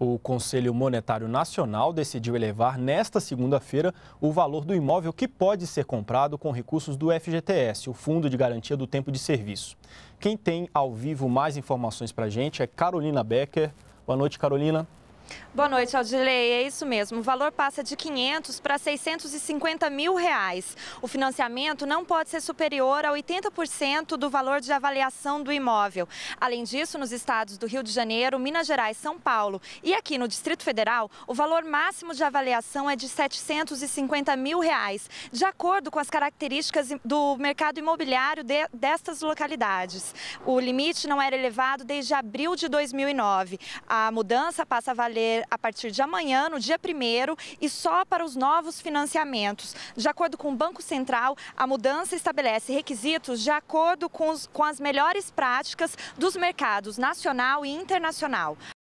O Conselho Monetário Nacional decidiu elevar nesta segunda-feira o valor do imóvel que pode ser comprado com recursos do FGTS, o Fundo de Garantia do Tempo de Serviço. Quem tem ao vivo mais informações para a gente é Carolina Becker. Boa noite, Carolina. Boa noite, Aldilei. É isso mesmo. O valor passa de 500 para 650 mil reais. O financiamento não pode ser superior a 80% do valor de avaliação do imóvel. Além disso, nos estados do Rio de Janeiro, Minas Gerais, São Paulo e aqui no Distrito Federal, o valor máximo de avaliação é de 750 mil reais, de acordo com as características do mercado imobiliário de, destas localidades. O limite não era elevado desde abril de 2009. A mudança passa a valer valer a partir de amanhã, no dia 1 e só para os novos financiamentos. De acordo com o Banco Central, a mudança estabelece requisitos de acordo com, os, com as melhores práticas dos mercados nacional e internacional.